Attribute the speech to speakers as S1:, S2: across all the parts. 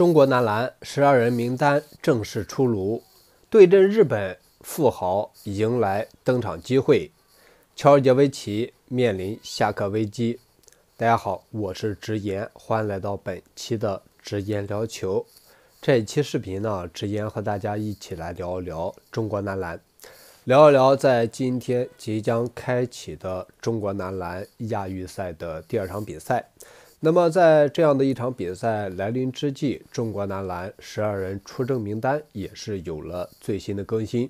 S1: 中国男篮十二人名单正式出炉，对阵日本，富豪迎来登场机会，乔尔杰维奇面临下课危机。大家好，我是直言，欢迎来到本期的直言聊球。这一期视频呢，直言和大家一起来聊一聊中国男篮，聊一聊在今天即将开启的中国男篮亚预赛的第二场比赛。那么，在这样的一场比赛来临之际，中国男篮十二人出征名单也是有了最新的更新。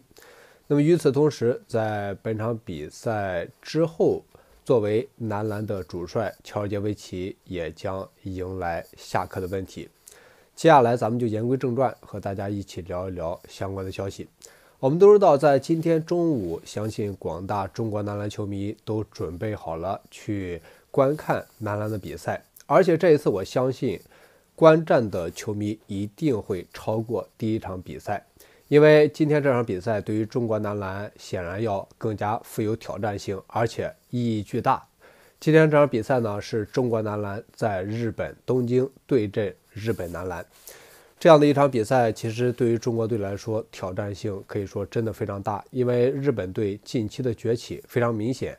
S1: 那么，与此同时，在本场比赛之后，作为男篮的主帅乔尔杰维奇也将迎来下课的问题。接下来，咱们就言归正传，和大家一起聊一聊相关的消息。我们都知道，在今天中午，相信广大中国男篮球迷都准备好了去观看男篮的比赛。而且这一次，我相信观战的球迷一定会超过第一场比赛，因为今天这场比赛对于中国男篮显然要更加富有挑战性，而且意义巨大。今天这场比赛呢，是中国男篮在日本东京对阵日本男篮，这样的一场比赛，其实对于中国队来说，挑战性可以说真的非常大，因为日本队近期的崛起非常明显。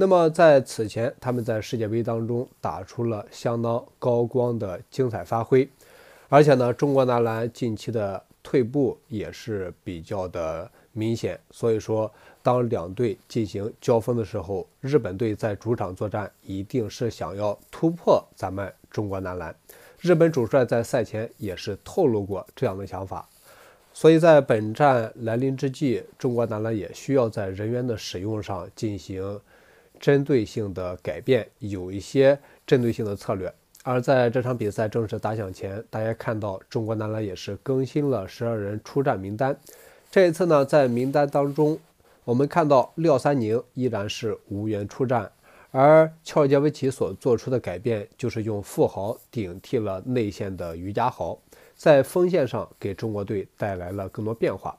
S1: 那么在此前，他们在世界杯当中打出了相当高光的精彩发挥，而且呢，中国男篮近期的退步也是比较的明显，所以说当两队进行交锋的时候，日本队在主场作战一定是想要突破咱们中国男篮。日本主帅在赛前也是透露过这样的想法，所以在本站来临之际，中国男篮也需要在人员的使用上进行。针对性的改变有一些针对性的策略，而在这场比赛正式打响前，大家看到中国男篮也是更新了十二人出战名单。这一次呢，在名单当中，我们看到廖三宁依然是无缘出战，而乔尔杰维奇所做出的改变就是用富豪顶替了内线的于家豪，在锋线上给中国队带来了更多变化。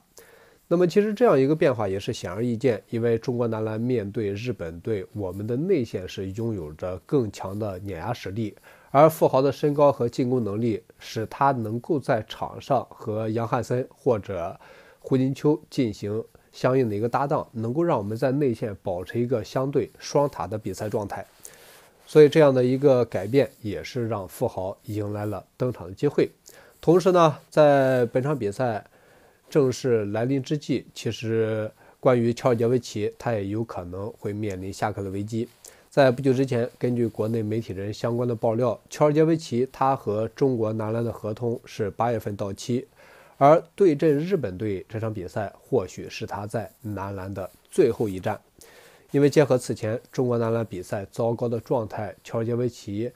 S1: 那么其实这样一个变化也是显而易见，因为中国男篮面对日本队，我们的内线是拥有着更强的碾压实力，而富豪的身高和进攻能力，使他能够在场上和杨汉森或者胡金秋进行相应的一个搭档，能够让我们在内线保持一个相对双塔的比赛状态，所以这样的一个改变也是让富豪迎来了登场的机会，同时呢，在本场比赛。正式来临之际，其实关于乔尔杰维奇，他也有可能会面临下课的危机。在不久之前，根据国内媒体人相关的爆料，乔尔杰维奇他和中国男篮的合同是八月份到期，而对阵日本队这场比赛，或许是他在男篮的最后一战，因为结合此前中国男篮比赛糟糕的状态，乔尔杰维奇。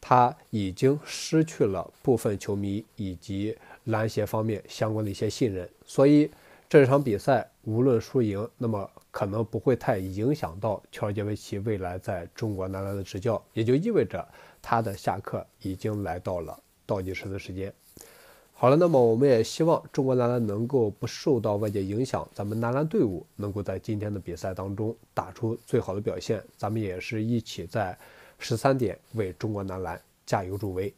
S1: 他已经失去了部分球迷以及篮协方面相关的一些信任，所以这场比赛无论输赢，那么可能不会太影响到乔尔杰维奇未来在中国男篮的执教，也就意味着他的下课已经来到了倒计时的时间。好了，那么我们也希望中国男篮能够不受到外界影响，咱们男篮队伍能够在今天的比赛当中打出最好的表现，咱们也是一起在。十三点为中国男篮加油助威。